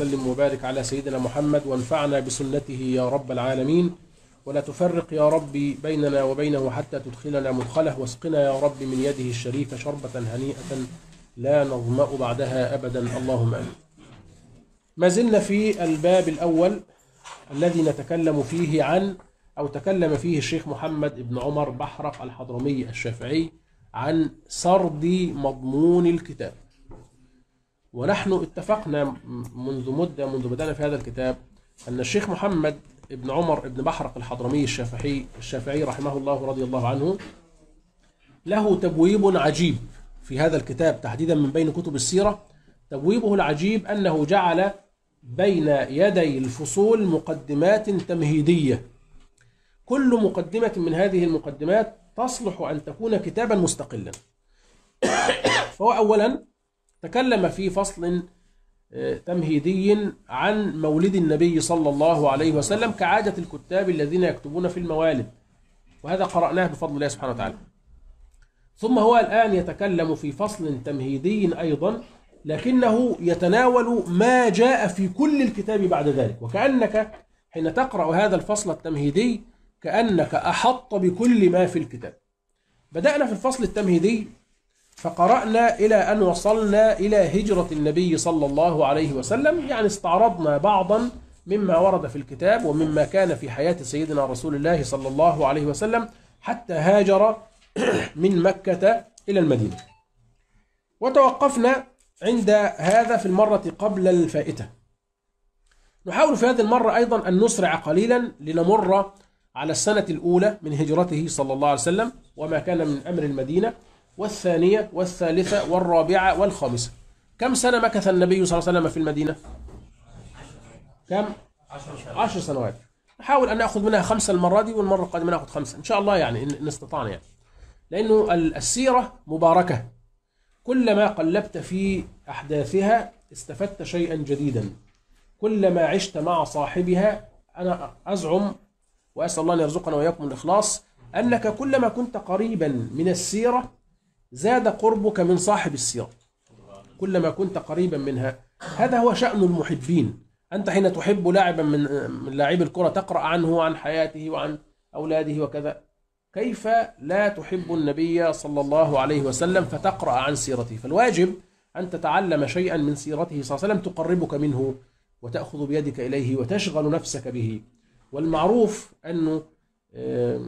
وسلم وبارك على سيدنا محمد وانفعنا بسنته يا رب العالمين ولا تفرق يا ربي بيننا وبينه حتى تدخلنا مدخله واسقنا يا رب من يده الشريفة شربة هنيئة لا نظمأ بعدها أبدا اللهم أمين ما زلنا في الباب الأول الذي نتكلم فيه عن أو تكلم فيه الشيخ محمد بن عمر بحرق الحضرمي الشافعي عن سرد مضمون الكتاب ونحن اتفقنا منذ مدة منذ بدأنا في هذا الكتاب أن الشيخ محمد ابن عمر ابن بحرق الحضرمي الشافعي الشافعي رحمه الله رضي الله عنه له تبويب عجيب في هذا الكتاب تحديدا من بين كتب السيرة تبويبه العجيب أنه جعل بين يدي الفصول مقدمات تمهيدية كل مقدمة من هذه المقدمات تصلح أن تكون كتابا مستقلا فهو أولا تكلم في فصل آه، تمهيدي عن مولد النبي صلى الله عليه وسلم كعادة الكتاب الذين يكتبون في الموالد وهذا قرأناه بفضل الله سبحانه وتعالى ثم هو الآن يتكلم في فصل تمهيدي أيضا لكنه يتناول ما جاء في كل الكتاب بعد ذلك وكأنك حين تقرأ هذا الفصل التمهيدي كأنك أحط بكل ما في الكتاب بدأنا في الفصل التمهيدي فقرأنا إلى أن وصلنا إلى هجرة النبي صلى الله عليه وسلم يعني استعرضنا بعضا مما ورد في الكتاب ومما كان في حياة سيدنا رسول الله صلى الله عليه وسلم حتى هاجر من مكة إلى المدينة وتوقفنا عند هذا في المرة قبل الفائتة نحاول في هذه المرة أيضا أن نسرع قليلا لنمر على السنة الأولى من هجرته صلى الله عليه وسلم وما كان من أمر المدينة والثانية والثالثة والرابعة والخامسة كم سنة مكث النبي صلى الله عليه وسلم في المدينة كم عشر سنوات نحاول أن نأخذ منها خمسة المرة دي والمرة القادمة نأخذ خمسة إن شاء الله يعني إن استطعنا يعني لأنه السيرة مباركة كلما قلبت في أحداثها استفدت شيئا جديدا كلما عشت مع صاحبها أنا أزعم وأسأل الله أن يرزقنا وإياكم الإخلاص أنك كلما كنت قريبا من السيرة زاد قربك من صاحب الصراط كلما كنت قريبا منها هذا هو شأن المحبين أنت حين تحب لاعبا من لاعبي الكرة تقرأ عنه وعن حياته وعن أولاده وكذا كيف لا تحب النبي صلى الله عليه وسلم فتقرأ عن سيرته فالواجب أن تتعلم شيئا من سيرته صلى الله عليه وسلم تقربك منه وتأخذ بيدك إليه وتشغل نفسك به والمعروف أنه آه،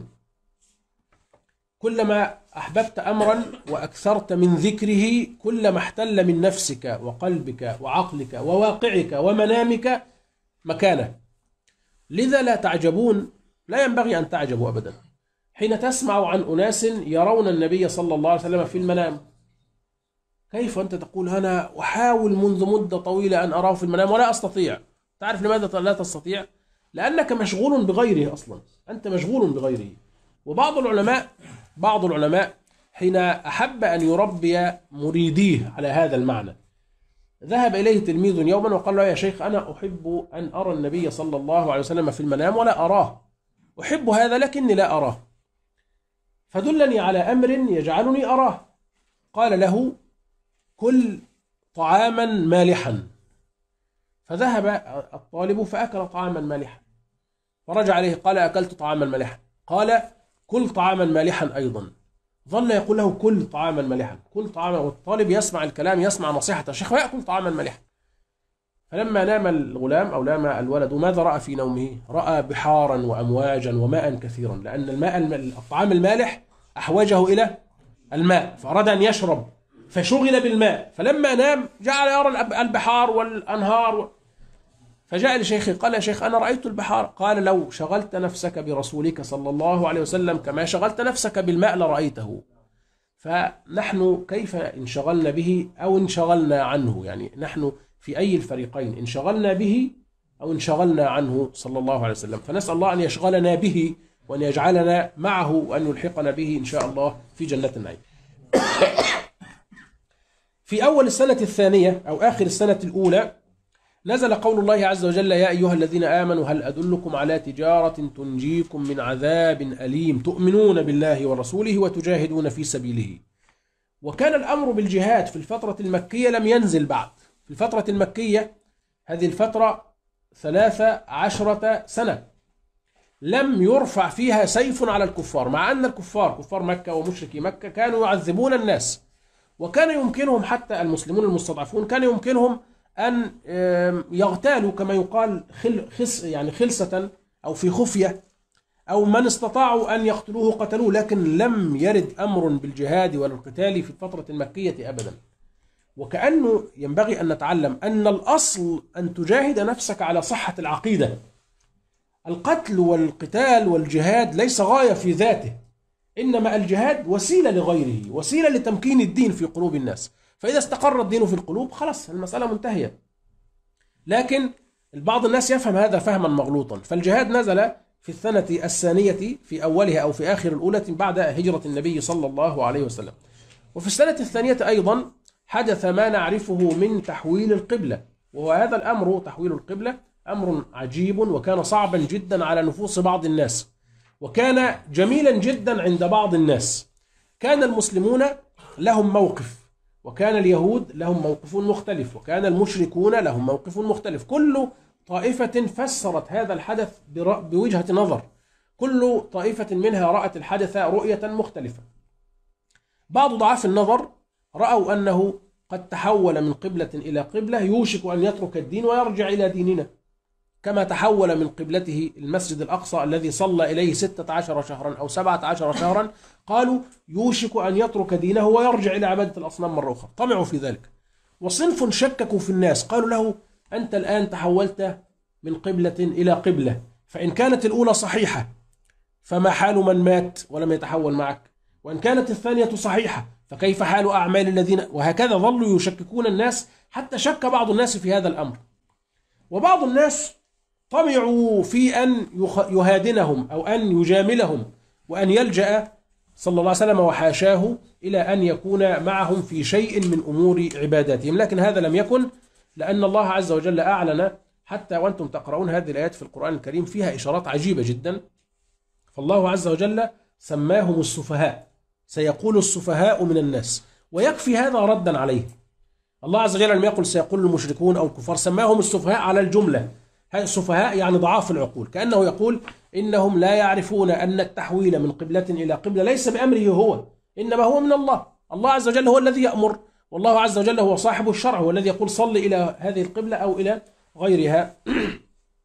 كلما أحببت أمرا وأكثرت من ذكره كلما احتل من نفسك وقلبك وعقلك وواقعك ومنامك مكانه لذا لا تعجبون لا ينبغي أن تعجبوا أبدا حين تسمع عن أناس يرون النبي صلى الله عليه وسلم في المنام كيف أنت تقول أنا أحاول منذ مدة طويلة أن أراه في المنام ولا أستطيع تعرف لماذا لا تستطيع لأنك مشغول بغيره أصلا أنت مشغول بغيره وبعض العلماء بعض العلماء حين أحب أن يربي مريديه على هذا المعنى ذهب إليه تلميذ يوما وقال له يا شيخ أنا أحب أن أرى النبي صلى الله عليه وسلم في المنام ولا أراه أحب هذا لكني لا أراه فدلني على أمر يجعلني أراه قال له كل طعاما مالحا فذهب الطالب فأكل طعاما مالحا فرجع عليه قال أكلت طعاما مالحا قال كل طعاما مالحا أيضا ظل يقول له كل طعاما مالحا كل طعاما والطالب يسمع الكلام يسمع نصيحة الشيخ ويأكل طعاما مالحا فلما نام الغلام أو نام الولد ماذا رأى في نومه رأى بحارا وأمواجا وماء كثيرا لأن الماء الطعام المالح أحوجه إلى الماء فأراد أن يشرب فشغل بالماء فلما نام جعل يرى البحار والأنهار فجاء لشيخه قال يا شيخ أنا رأيت البحار قال لو شغلت نفسك برسولك صلى الله عليه وسلم كما شغلت نفسك بالماء لرأيته فنحن كيف انشغلنا به أو انشغلنا عنه يعني نحن في أي الفريقين انشغلنا به أو انشغلنا عنه صلى الله عليه وسلم فنسأل الله أن يشغلنا به وأن يجعلنا معه وأن يلحقنا به إن شاء الله في جنة النعيم في أول السنة الثانية أو آخر السنة الأولى نزل قول الله عز وجل يا أيها الذين آمنوا هل أدلكم على تجارة تنجيكم من عذاب أليم تؤمنون بالله ورسوله وتجاهدون في سبيله وكان الأمر بالجهاد في الفترة المكية لم ينزل بعد في الفترة المكية هذه الفترة ثلاثة عشرة سنة لم يرفع فيها سيف على الكفار مع أن الكفار كفار مكة ومشركي مكة كانوا يعذبون الناس وكان يمكنهم حتى المسلمون المستضعفون كان يمكنهم أن يغتالوا كما يقال خل خص يعني خلسة أو في خفية أو من استطاعوا أن يقتلوه قتلوه لكن لم يرد أمر بالجهاد والقتال في الفترة المكية أبدا وكأنه ينبغي أن نتعلم أن الأصل أن تجاهد نفسك على صحة العقيدة القتل والقتال والجهاد ليس غاية في ذاته إنما الجهاد وسيلة لغيره وسيلة لتمكين الدين في قلوب الناس فاذا استقر الدين في القلوب خلاص المساله منتهيه لكن بعض الناس يفهم هذا فهما مغلوطا فالجهاد نزل في السنة الثانية في أولها أو في آخر الأولى بعد هجرة النبي صلى الله عليه وسلم وفي السنة الثانية أيضا حدث ما نعرفه من تحويل القبلة وهو هذا الأمر تحويل القبلة أمر عجيب وكان صعبا جدا على نفوس بعض الناس وكان جميلا جدا عند بعض الناس كان المسلمون لهم موقف وكان اليهود لهم موقف مختلف وكان المشركون لهم موقف مختلف كل طائفة فسرت هذا الحدث بوجهة نظر كل طائفة منها رأت الحدث رؤية مختلفة بعض ضعاف النظر رأوا أنه قد تحول من قبلة إلى قبلة يوشك أن يترك الدين ويرجع إلى ديننا كما تحول من قبلته المسجد الأقصى الذي صلى إليه 16 شهرا أو 17 شهرا قالوا يوشك أن يترك دينه ويرجع إلى عبادة الأصنام مرة أخرى طمعوا في ذلك وصنف شككوا في الناس قالوا له أنت الآن تحولت من قبلة إلى قبلة فإن كانت الأولى صحيحة فما حال من مات ولم يتحول معك وإن كانت الثانية صحيحة فكيف حال أعمال الذين وهكذا ظلوا يشككون الناس حتى شك بعض الناس في هذا الأمر وبعض الناس طمعوا في أن يهادنهم أو أن يجاملهم وأن يلجأ صلى الله عليه وسلم وحاشاه إلى أن يكون معهم في شيء من أمور عباداتهم لكن هذا لم يكن لأن الله عز وجل أعلن حتى وأنتم تقرؤون هذه الآيات في القرآن الكريم فيها إشارات عجيبة جدا فالله عز وجل سماهم السفهاء سيقول السفهاء من الناس ويكفي هذا ردا عليه الله عز وجل لم يقل سيقول المشركون أو الكفار سماهم السفهاء على الجملة سفهاء يعني ضعاف العقول كأنه يقول إنهم لا يعرفون أن التحويل من قبلة إلى قبلة ليس بأمره هو إنما هو من الله الله عز وجل هو الذي يأمر والله عز وجل هو صاحب الشرع هو الذي يقول صل إلى هذه القبلة أو إلى غيرها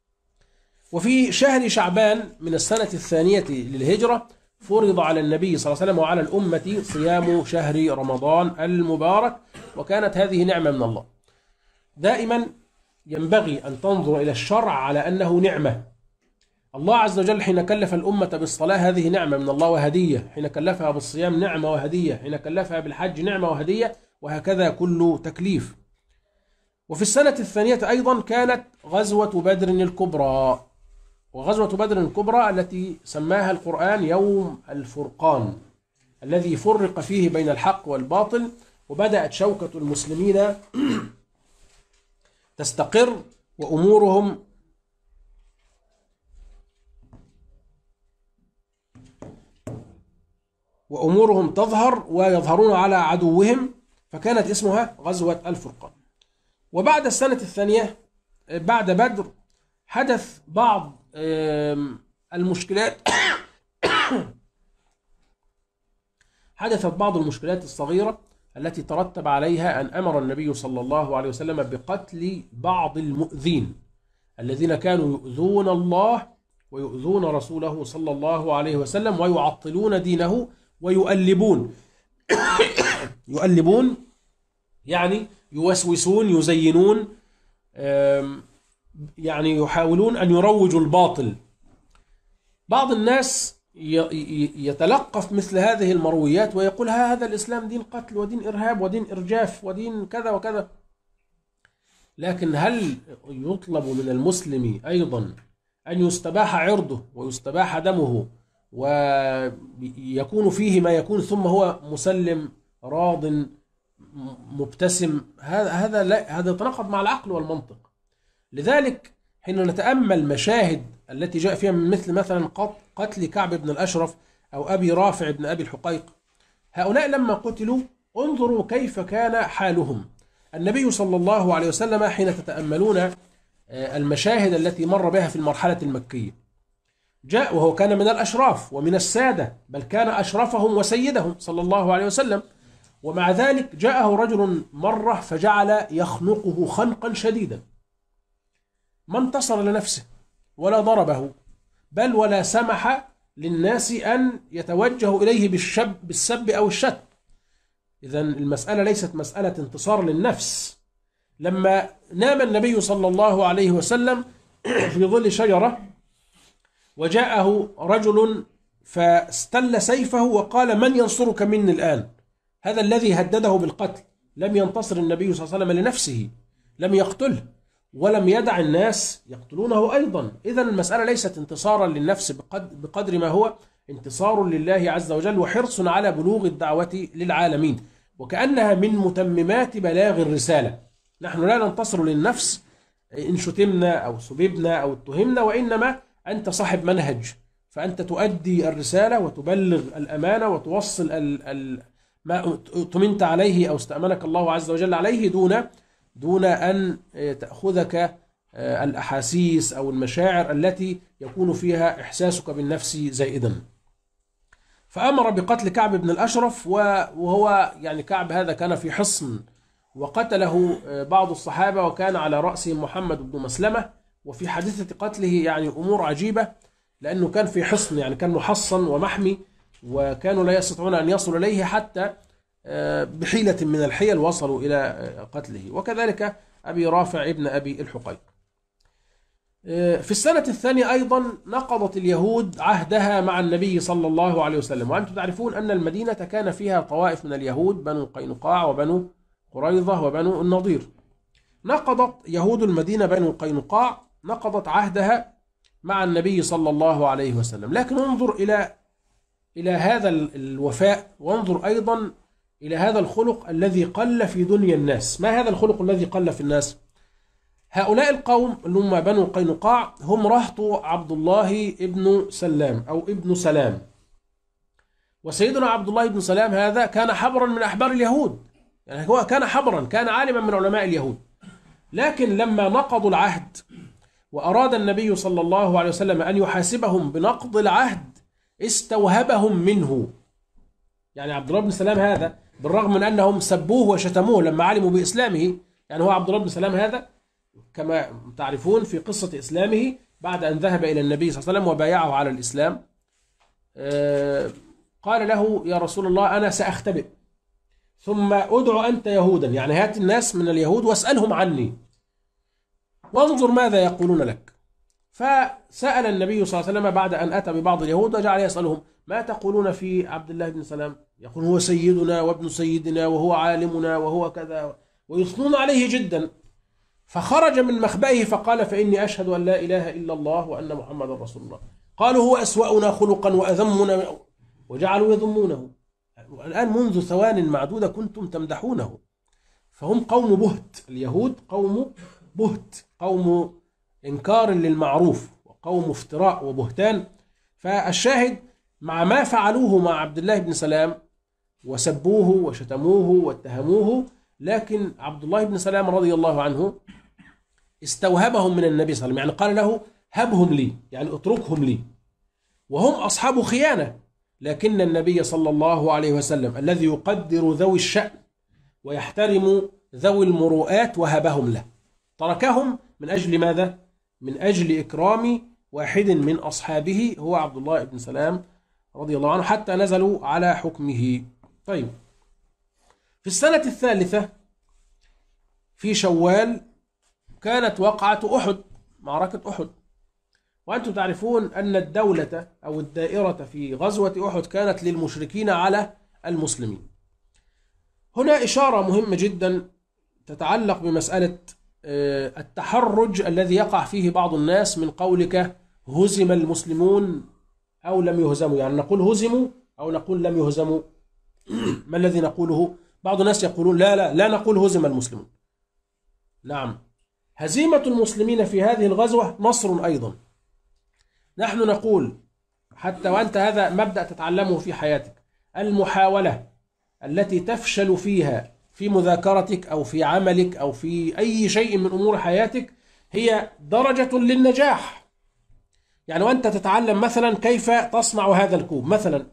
وفي شهر شعبان من السنة الثانية للهجرة فرض على النبي صلى الله عليه وسلم وعلى الأمة صيام شهر رمضان المبارك وكانت هذه نعمة من الله دائما ينبغي أن تنظر إلى الشرع على أنه نعمة الله عز وجل حين كلف الأمة بالصلاة هذه نعمة من الله وهدية حين كلفها بالصيام نعمة وهدية حين كلفها بالحج نعمة وهدية وهكذا كل تكليف وفي السنة الثانية أيضا كانت غزوة بدر الكبرى وغزوة بدر الكبرى التي سماها القرآن يوم الفرقان الذي فرق فيه بين الحق والباطل وبدأت شوكة المسلمين تستقر وأمورهم وأمورهم تظهر ويظهرون على عدوهم فكانت اسمها غزوة الفرقان وبعد السنة الثانية بعد بدر حدث بعض المشكلات حدثت بعض المشكلات الصغيرة التي ترتب عليها أن أمر النبي صلى الله عليه وسلم بقتل بعض المؤذين الذين كانوا يؤذون الله ويؤذون رسوله صلى الله عليه وسلم ويعطلون دينه ويؤلبون يؤلبون يعني يوسوسون يزينون يعني يحاولون أن يروجوا الباطل بعض الناس يتلقف مثل هذه المرويات ويقول ها هذا الإسلام دين قتل ودين إرهاب ودين إرجاف ودين كذا وكذا لكن هل يطلب من المسلم أيضا أن يستباح عرضه ويستباح دمه ويكون فيه ما يكون ثم هو مسلم راض مبتسم هذا هذا لا هذا يتناقض مع العقل والمنطق لذلك حين نتأمل مشاهد التي جاء فيها من مثل مثلا قتل كعب بن الأشرف أو أبي رافع بن أبي الحقيق هؤلاء لما قتلوا انظروا كيف كان حالهم النبي صلى الله عليه وسلم حين تتأملون آه، المشاهد التي مر بها في المرحلة المكية جاء وهو كان من الأشراف ومن السادة بل كان أشرفهم وسيدهم صلى الله عليه وسلم ومع ذلك جاءه رجل مرة فجعل يخنقه خنقا شديدا ما انتصر لنفسه ولا ضربه بل ولا سمح للناس أن يتوجهوا إليه بالشب بالسب أو الشتم إذا المسألة ليست مسألة انتصار للنفس لما نام النبي صلى الله عليه وسلم في ظل شجرة وجاءه رجل فاستل سيفه وقال من ينصرك مني الآن هذا الذي هدده بالقتل لم ينتصر النبي صلى الله عليه وسلم لنفسه لم يقتله ولم يدع الناس يقتلونه أيضا إذا المسألة ليست انتصارا للنفس بقدر ما هو انتصار لله عز وجل وحرص على بلوغ الدعوة للعالمين وكأنها من متممات بلاغ الرسالة نحن لا ننتصر للنفس إن شتمنا أو سببنا أو اتهمنا وإنما أنت صاحب منهج فأنت تؤدي الرسالة وتبلغ الأمانة وتوصل ما اؤتمنت عليه أو استأمنك الله عز وجل عليه دون دون أن تأخذك آه، الأحاسيس أو المشاعر التي يكون فيها إحساسك بالنفس زائدا فأمر بقتل كعب بن الأشرف وهو يعني كعب هذا كان في حصن وقتله آه، بعض الصحابة وكان على رأسهم محمد بن مسلمة وفي حادثة قتله يعني أمور عجيبة لأنه كان في حصن يعني كان محصن ومحمي وكانوا لا يستطيعون أن يصلوا إليه حتى بحيلة من الحيل وصلوا إلى قتله وكذلك أبي رافع ابن أبي الحقيق في السنة الثانية أيضا نقضت اليهود عهدها مع النبي صلى الله عليه وسلم وأنتم تعرفون أن المدينة كان فيها طوائف من اليهود بنو قينقاع وبنو قريظة وبنو النضير نقضت يهود المدينة بنو قينقاع نقضت عهدها مع النبي صلى الله عليه وسلم لكن انظر إلى إلى هذا الوفاء وانظر أيضا إلى هذا الخلق الذي قل في دنيا الناس ما هذا الخلق الذي قل في الناس هؤلاء القوم اللي هم بنو قينقاع هم رهط عبد الله ابن سلام أو ابن سلام وسيدنا عبد الله بن سلام هذا كان حبرا من أحبار اليهود يعني هو كان حبرا كان عالما من علماء اليهود لكن لما نقضوا العهد وأراد النبي صلى الله عليه وسلم أن يحاسبهم بنقض العهد استوهبهم منه يعني عبد الله بن سلام هذا بالرغم من انهم سبوه وشتموه لما علموا باسلامه يعني هو عبد الله بن سلام هذا كما تعرفون في قصه اسلامه بعد ان ذهب الى النبي صلى الله عليه وسلم وبايعه على الاسلام آه، قال له يا رسول الله انا ساختبئ ثم ادع انت يهودا يعني هات الناس من اليهود واسالهم عني وانظر ماذا يقولون لك فسال النبي صلى الله عليه وسلم بعد ان اتى ببعض اليهود وجعل يسالهم ما تقولون في عبد الله بن سلام يقول هو نعم. سيدنا وابن سيدنا وهو عالمنا وهو كذا ويثنون عليه جدا فخرج من مخبئه فقال فإني أشهد أن لا إله إلا الله وأن محمد رسول الله قالوا هو أسوأنا خلقا وأذمنا وجعلوا يذمونه الآن منذ ثوان معدودة كنتم تمدحونه فهم قوم بهت اليهود قوم بهت قوم إنكار للمعروف وقوم افتراء وبهتان فالشاهد مع ما فعلوه مع عبد الله بن سلام وسبوه وشتموه واتهموه لكن عبد الله بن سلام رضي الله عنه استوهبهم من النبي صلى الله عليه وسلم يعني قال له هبهم لي يعني اتركهم لي وهم أصحاب خيانة لكن النبي صلى الله عليه وسلم الذي يقدر ذوي الشأن ويحترم ذوي المروءات وهبهم له تركهم من أجل ماذا؟ من أجل إكرام واحد من أصحابه هو عبد الله بن سلام رضي الله عنه حتى نزلوا على حكمه طيب في السنة الثالثة في شوال كانت وقعة أحد معركة أحد وأنتم تعرفون أن الدولة أو الدائرة في غزوة أحد كانت للمشركين على المسلمين هنا إشارة مهمة جدا تتعلق بمسألة آه، التحرج الذي يقع فيه بعض الناس من قولك هزم المسلمون أو لم يهزموا يعني نقول هزموا أو نقول لم يهزموا ما الذي نقوله بعض الناس يقولون لا لا لا نقول هزم المسلمون نعم هزيمة المسلمين في هذه الغزوة نصر أيضا نحن نقول حتى وأنت هذا مبدأ تتعلمه في حياتك المحاولة التي تفشل فيها في مذاكرتك أو في عملك أو في أي شيء من أمور حياتك هي درجة للنجاح يعني وانت تتعلم مثلا كيف تصنع هذا الكوب مثلا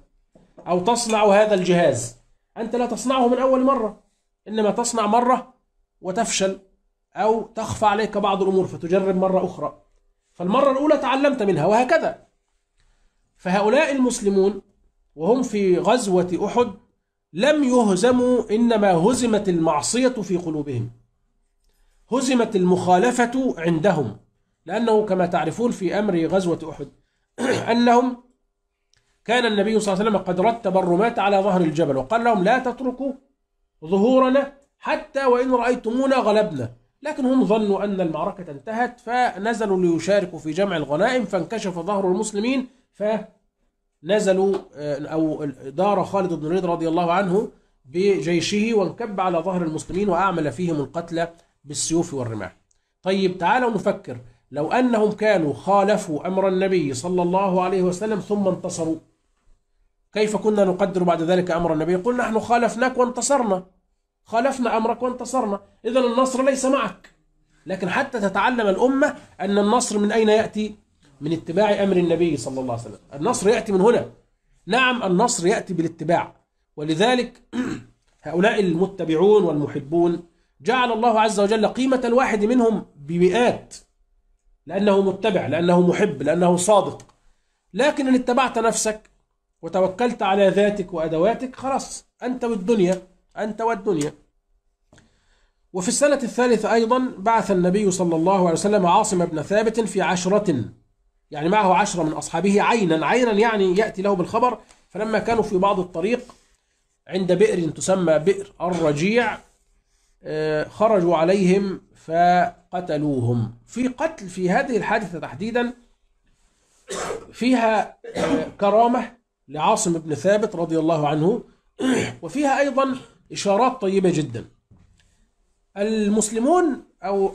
او تصنع هذا الجهاز انت لا تصنعه من اول مره انما تصنع مره وتفشل او تخفى عليك بعض الامور فتجرب مره اخرى فالمره الاولى تعلمت منها وهكذا فهؤلاء المسلمون وهم في غزوه احد لم يهزموا انما هزمت المعصيه في قلوبهم هزمت المخالفه عندهم لأنه كما تعرفون في أمر غزوة أحد أنهم كان النبي صلى الله عليه وسلم قد رتب الرماة على ظهر الجبل وقال لهم لا تتركوا ظهورنا حتى وإن رأيتمونا غلبنا لكن هم ظنوا أن المعركة انتهت فنزلوا ليشاركوا في جمع الغنائم فانكشف ظهر المسلمين فنزلوا آه، أو دار خالد بن الوليد رضي الله عنه بجيشه وانكب على ظهر المسلمين وأعمل فيهم القتلى بالسيوف والرماح طيب تعالوا نفكر لو أنهم كانوا خالفوا أمر النبي صلى الله عليه وسلم ثم انتصروا كيف كنا نقدر بعد ذلك أمر النبي قل نحن خالفناك وانتصرنا خالفنا أمرك وانتصرنا إذا النصر ليس معك لكن حتى تتعلم الأمة أن النصر من أين يأتي من اتباع أمر النبي صلى الله عليه وسلم النصر يأتي من هنا نعم النصر يأتي بالاتباع ولذلك هؤلاء المتبعون والمحبون جعل الله عز وجل قيمة الواحد منهم بمئات لأنه متبع لأنه محب لأنه صادق لكن إن اتبعت نفسك وتوكلت على ذاتك وأدواتك خلاص أنت والدنيا أنت والدنيا وفي السنة الثالثة أيضا بعث النبي صلى الله عليه وسلم عاصم بن ثابت في عشرة يعني معه عشرة من أصحابه عينا عينا يعني يأتي له بالخبر فلما كانوا في بعض الطريق عند بئر تسمى بئر الرجيع آه، خرجوا عليهم ف قتلوهم في قتل في هذه الحادثة تحديدا فيها آه، كرامة لعاصم بن ثابت رضي الله عنه وفيها أيضا إشارات طيبة جدا المسلمون أو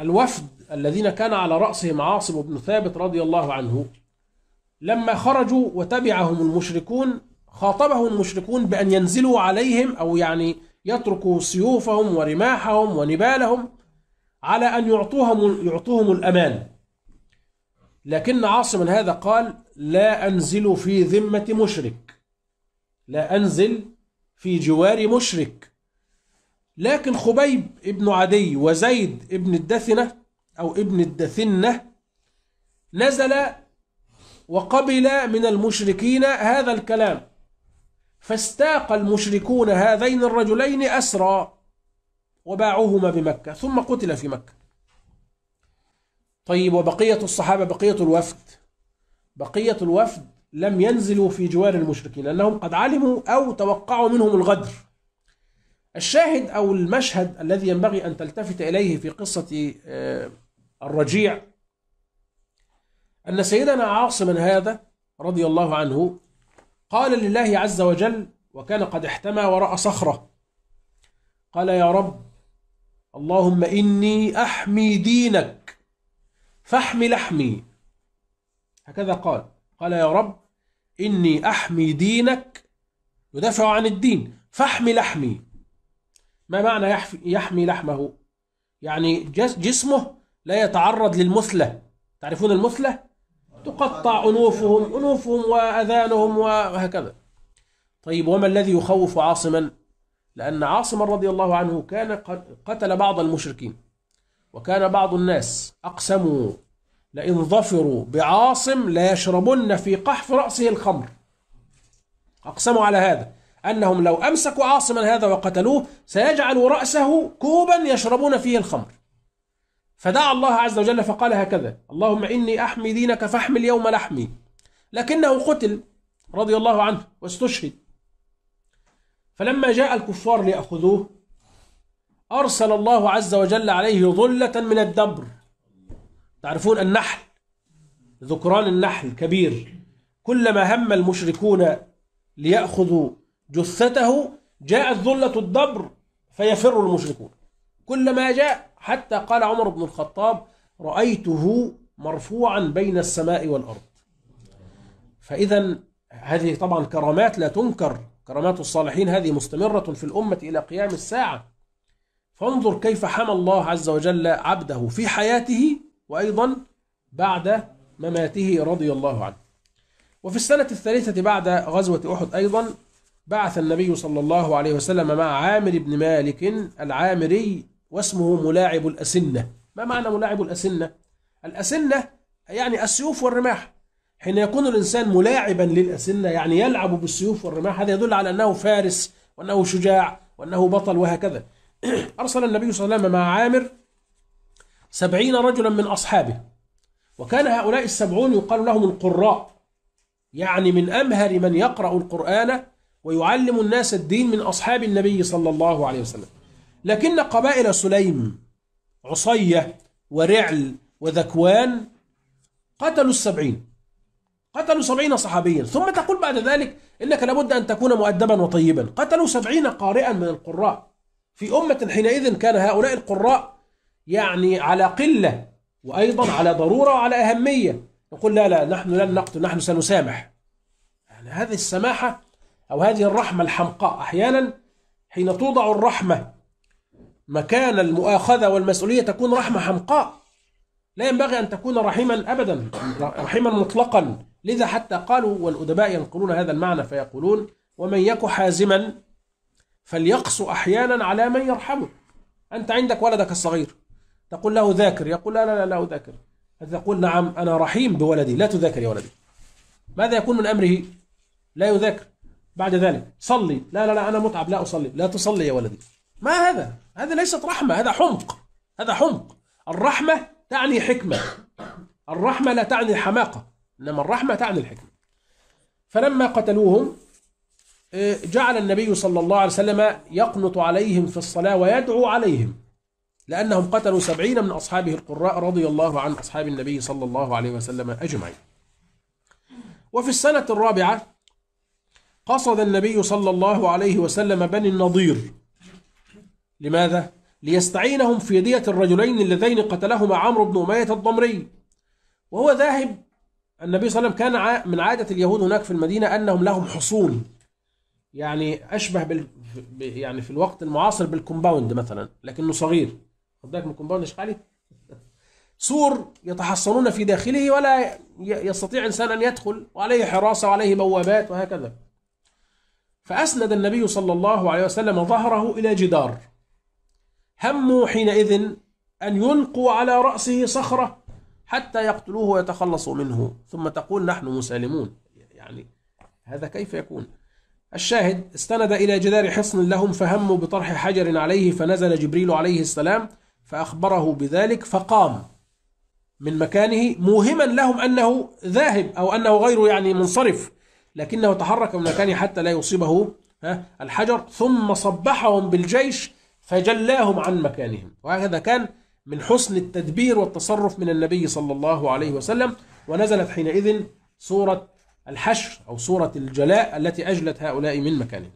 الوفد الذين كان على رأسهم عاصم بن ثابت رضي الله عنه لما خرجوا وتبعهم المشركون خاطبهم المشركون بأن ينزلوا عليهم أو يعني يتركوا سيوفهم ورماحهم ونبالهم على أن يعطوهم, يعطوهم الأمان لكن عاصم هذا قال لا أنزل في ذمة مشرك لا أنزل في جوار مشرك لكن خبيب ابن عدي وزيد ابن الدثنة أو ابن الدثنة نزل وقبل من المشركين هذا الكلام فاستاق المشركون هذين الرجلين أسرى وباعوهما بمكة ثم قتل في مكة طيب وبقية الصحابة بقية الوفد بقية الوفد لم ينزلوا في جوار المشركين لأنهم قد علموا أو توقعوا منهم الغدر الشاهد أو المشهد الذي ينبغي أن تلتفت إليه في قصة آه، الرجيع أن سيدنا عاصما هذا رضي الله عنه قال لله عز وجل وكان قد احتمى وراء صخرة قال يا رب اللهم إني أحمي دينك فاحمي لحمي هكذا قال قال يا رب إني أحمي دينك يدافع عن الدين فاحمي لحمي ما معنى يحمي لحمه يعني جسمه لا يتعرض للمثلة تعرفون المثلة تقطع أنوفهم أنوفهم وأذانهم وهكذا طيب وما الذي يخوف عاصما لأن عاصم رضي الله عنه كان قتل بعض المشركين وكان بعض الناس أقسموا لئن ظفروا بعاصم ليشربن في قحف رأسه الخمر أقسموا على هذا أنهم لو أمسكوا عاصما هذا وقتلوه سيجعلوا رأسه كوبا يشربون فيه الخمر فدعا الله عز وجل فقال هكذا اللهم إني أحمي دينك فاحمل يوم لحمي لكنه قتل رضي الله عنه واستشهد فلما جاء الكفار ليأخذوه أرسل الله عز وجل عليه ظلة من الدبر تعرفون النحل ذكران النحل كبير كلما هم المشركون ليأخذوا جثته جاءت ظلة الدبر فيفر المشركون كلما جاء حتى قال عمر بن الخطاب رأيته مرفوعا بين السماء والأرض فإذا هذه طبعا كرامات لا تنكر كرامات الصالحين هذه مستمرة في الأمة إلى قيام الساعة فانظر كيف حمى الله عز وجل عبده في حياته وأيضا بعد مماته رضي الله عنه وفي السنة الثالثة بعد غزوة أحد أيضا بعث النبي صلى الله عليه وسلم مع عامر بن مالك العامري واسمه ملاعب الأسنة ما معنى ملاعب الأسنة؟ الأسنة يعني السيوف والرماح حين يكون الإنسان ملاعبا للأسنة يعني يلعب بالسيوف والرماح هذا يدل على أنه فارس وأنه شجاع وأنه بطل وهكذا أرسل النبي صلى الله عليه وسلم مع عامر سبعين رجلا من أصحابه وكان هؤلاء السبعون يقال لهم القراء يعني من أمهر من يقرأ القرآن ويعلم الناس الدين من أصحاب النبي صلى الله عليه وسلم لكن قبائل سليم عصية ورعل وذكوان قتلوا السبعين قتلوا سبعين صحابيا ثم تقول بعد ذلك إنك لابد أن تكون مؤدبا وطيبا قتلوا سبعين قارئا من القراء في أمة حينئذ كان هؤلاء القراء يعني على قلة وأيضا على ضرورة وعلى أهمية نقول لا لا نحن لن نقتل نحن سنسامح يعني هذه السماحة أو هذه الرحمة الحمقاء أحيانا حين توضع الرحمة مكان المؤاخذة والمسؤولية تكون رحمة حمقاء لا ينبغي أن تكون رحيما أبدا رحيما مطلقا لذا حتى قالوا والأدباء ينقلون هذا المعنى فيقولون ومن يك حازما فليقص أحيانا على من يرحمه أنت عندك ولدك الصغير تقول له ذاكر يقول لا لا لا أذاكر تقول نعم أنا رحيم بولدي لا تذاكر يا ولدي ماذا يكون من أمره لا يذاكر بعد ذلك صلي لا لا لا أنا متعب لا أصلي لا تصلي يا ولدي ما هذا هذا ليست رحمة هذا حمق هذا حمق الرحمة تعني حكمة الرحمة لا تعني حماقة إنما الرحمة تعني الحكمة فلما قتلوهم آه، جعل النبي صلى الله عليه وسلم يقنط عليهم في الصلاة ويدعو عليهم لأنهم قتلوا سبعين من أصحابه القراء رضي الله عن أصحاب النبي صلى الله عليه وسلم أجمعين وفي السنة الرابعة قصد النبي صلى الله عليه وسلم بني النضير لماذا؟ ليستعينهم في دية الرجلين اللذين قتلهما عمرو بن أمية الضمري وهو ذاهب النبي صلى الله عليه وسلم كان من عادة اليهود هناك في المدينة أنهم لهم حصون يعني أشبه بال... يعني في الوقت المعاصر بالكومباوند مثلا لكنه صغير خد بالك من الكومباوند يا خالي سور يتحصنون في داخله ولا يستطيع إنسان أن يدخل وعليه حراسة وعليه بوابات وهكذا فأسند النبي صلى الله عليه وسلم ظهره إلى جدار هموا حينئذ أن يلقوا على رأسه صخرة حتى يقتلوه ويتخلصوا منه ثم تقول نحن مسالمون يعني هذا كيف يكون الشاهد استند إلى جدار حصن لهم فهموا بطرح حجر عليه فنزل جبريل عليه السلام فأخبره بذلك فقام من مكانه موهما لهم أنه ذاهب أو أنه غير يعني منصرف لكنه تحرك من مكانه حتى لا يصيبه الحجر ثم صبحهم بالجيش فجلاهم عن مكانهم وهكذا كان من حسن التدبير والتصرف من النبي صلى الله عليه وسلم ونزلت حينئذ سورة الحشر أو سورة الجلاء التي أجلت هؤلاء من مكانه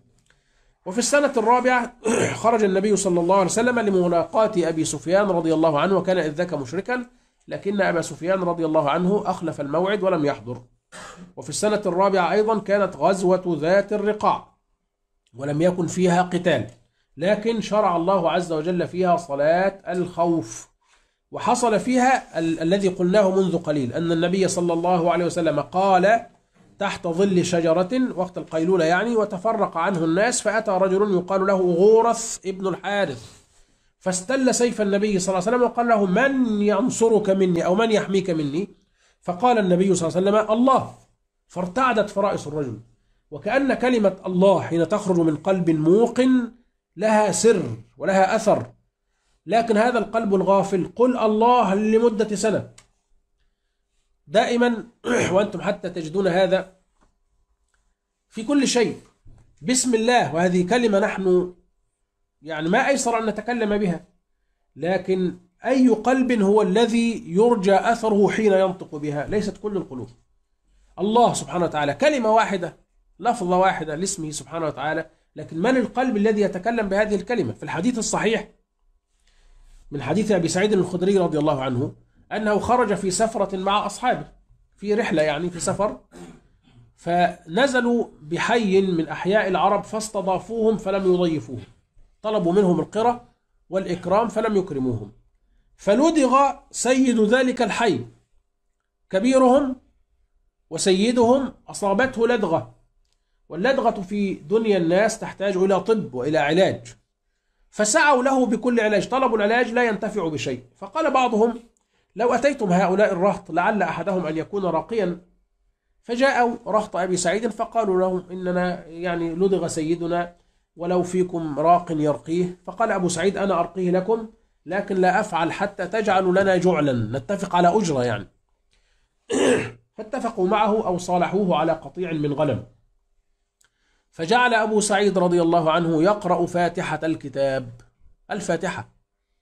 وفي السنة الرابعة خرج النبي صلى الله عليه وسلم لملاقاة أبي سفيان رضي الله عنه وكان إذ ذاك مشركا لكن أبا سفيان رضي الله عنه أخلف الموعد ولم يحضر وفي السنة الرابعة أيضا كانت غزوة ذات الرقاع ولم يكن فيها قتال لكن شرع الله عز وجل فيها صلاة الخوف وحصل فيها ال الذي قلناه منذ قليل أن النبي صلى الله عليه وسلم قال تحت ظل شجرة وقت القيلولة يعني وتفرق عنه الناس فأتى رجل يقال له غورث ابن الحارث فاستل سيف النبي صلى الله عليه وسلم وقال له من ينصرك مني أو من يحميك مني فقال النبي صلى الله عليه وسلم الله فارتعدت فرائص الرجل وكأن كلمة الله حين تخرج من قلب موقن لها سر ولها أثر لكن هذا القلب الغافل قل الله لمدة سنة دائما وأنتم حتى تجدون هذا في كل شيء بسم الله وهذه كلمة نحن يعني ما أيسر أن نتكلم بها لكن أي قلب هو الذي يرجى أثره حين ينطق بها ليست كل القلوب الله سبحانه وتعالى كلمة واحدة لفظة واحدة لاسمه سبحانه وتعالى لكن من القلب الذي يتكلم بهذه الكلمة في الحديث الصحيح من حديث أبي سعيد الخدري رضي الله عنه أنه خرج في سفرة مع أصحابه في رحلة يعني في سفر فنزلوا بحي من أحياء العرب فاستضافوهم فلم يضيفوهم طلبوا منهم القرة والإكرام فلم يكرموهم فلدغ سيد ذلك الحي كبيرهم وسيدهم أصابته لدغة واللدغة في دنيا الناس تحتاج إلى طب وإلى علاج فسعوا له بكل علاج طلبوا العلاج لا ينتفع بشيء فقال بعضهم لو أتيتم هؤلاء الرهط لعل أحدهم أن يكون راقيا فجاءوا رهط أبي سعيد فقالوا لهم إننا يعني لدغ سيدنا ولو فيكم راق يرقيه فقال أبو سعيد أنا أرقيه لكم لكن لا أفعل حتى تجعلوا لنا جعلا نتفق على أجرة يعني فاتفقوا معه أو صالحوه على قطيع من غنم فجعل أبو سعيد رضي الله عنه يقرأ فاتحة الكتاب الفاتحة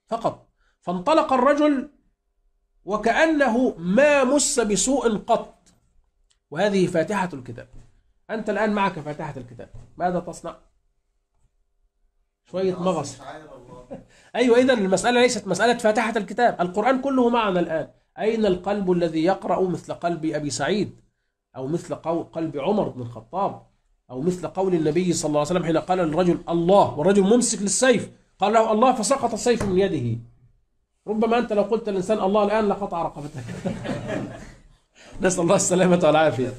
فقط فانطلق الرجل وكأنه ما مس بسوء قط وهذه فاتحة الكتاب أنت الآن معك فاتحة الكتاب ماذا تصنع؟ شوية مغص أيوة إذا المسألة ليست مسألة فاتحة الكتاب القرآن كله معنا الآن أين القلب الذي يقرأ مثل قلب أبي سعيد أو مثل قلب عمر بن الخطاب أو مثل قول النبي صلى الله عليه وسلم حين قال للرجل الله والرجل ممسك للسيف قال له الله فسقط السيف من يده ربما أنت لو قلت للإنسان الله الآن لقطع رقبتك نسأل الله السلامة والعافية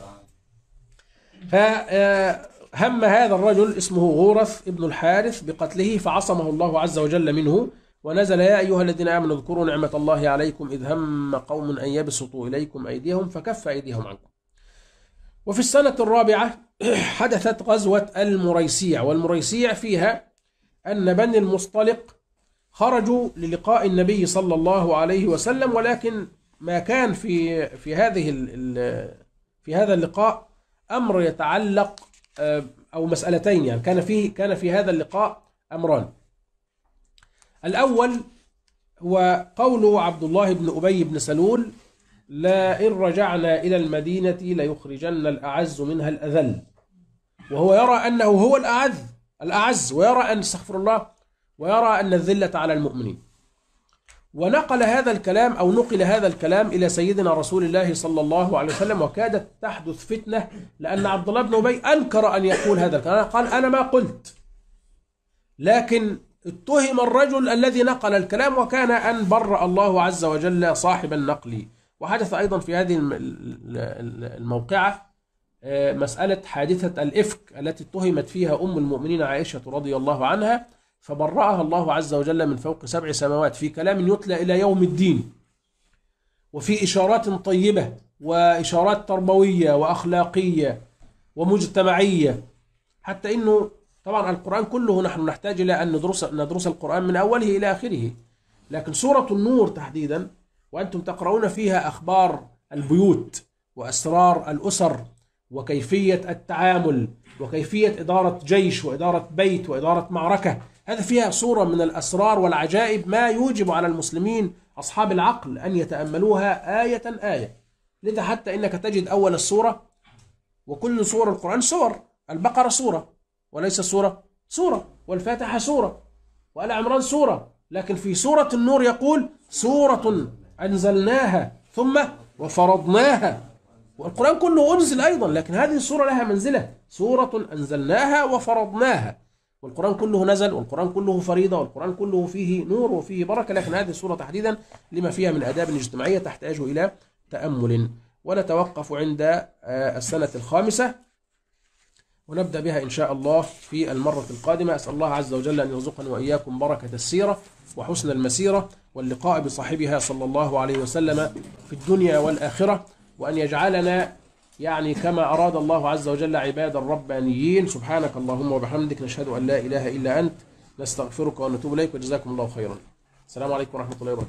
فهم آه، هذا الرجل اسمه غورث ابن الحارث بقتله فعصمه الله عز وجل منه ونزل يا أيها الذين آمنوا اذكروا نعمة الله عليكم إذ هم قوم أن يبسطوا إليكم أيديهم فكف أيديهم عنكم وفي السنة الرابعة حدثت غزوة المريسيع والمريسيع فيها أن بني المصطلق خرجوا للقاء النبي صلى الله عليه وسلم ولكن ما كان في في هذه في هذا اللقاء أمر يتعلق آه، أو مسألتين يعني كان فيه كان في هذا اللقاء أمران الأول هو قول عبد الله بن أبي بن سلول لا إن رجعنا إلى المدينة ليخرجن الأعز منها الأذل وهو يرى أنه هو الأعز الأعز ويرى أن استغفر الله ويرى أن الذلة على المؤمنين ونقل هذا الكلام أو نقل هذا الكلام إلى سيدنا رسول الله صلى الله عليه وسلم وكادت تحدث فتنة لأن عبد الله بن أبي أنكر أن يقول هذا الكلام قال أنا ما قلت لكن اتهم الرجل الذي نقل الكلام وكان أن برأ الله عز وجل صاحب النقل وحدث أيضا في هذه الموقعة آه، مسألة حادثة الإفك التي اتهمت فيها أم المؤمنين عائشة رضي الله عنها فبرأها الله عز وجل من فوق سبع سماوات في كلام يتلى إلى يوم الدين وفي إشارات طيبة وإشارات تربوية وأخلاقية ومجتمعية حتى أنه طبعا القرآن كله نحن نحتاج إلى أن ندرس, ندرس القرآن من أوله إلى آخره لكن سورة النور تحديدا وأنتم تقرؤون فيها أخبار البيوت وأسرار الأسر وكيفية التعامل وكيفية إدارة جيش وإدارة بيت وإدارة معركة هذا فيها صورة من الأسرار والعجائب ما يوجب على المسلمين أصحاب العقل أن يتأملوها آية آية لذا حتى إنك تجد أول السورة وكل سور القرآن سور البقرة سورة وليس سورة سورة والفاتحة سورة وآل عمران سورة لكن في سورة النور يقول سورة أنزلناها ثم وفرضناها والقرآن كله أنزل أيضا لكن هذه السورة لها منزلة سورة أنزلناها وفرضناها والقرآن كله نزل والقرآن كله فريضة والقرآن كله فيه نور وفيه بركة لكن هذه السورة تحديدا لما فيها من أداب اجتماعية تحتاج إلى تأمل ونتوقف عند آه، السنة الخامسة ونبدأ بها إن شاء الله في المرة القادمة أسأل الله عز وجل أن يرزقنا وإياكم بركة السيرة وحسن المسيرة واللقاء بصاحبها صلى الله عليه وسلم في الدنيا والآخرة وأن يجعلنا يعني كما أراد الله عز وجل عباد الربانيين سبحانك اللهم وبحمدك نشهد أن لا إله إلا أنت نستغفرك ونتوب إليك وجزاكم الله خيرا السلام عليكم ورحمة الله وبركاته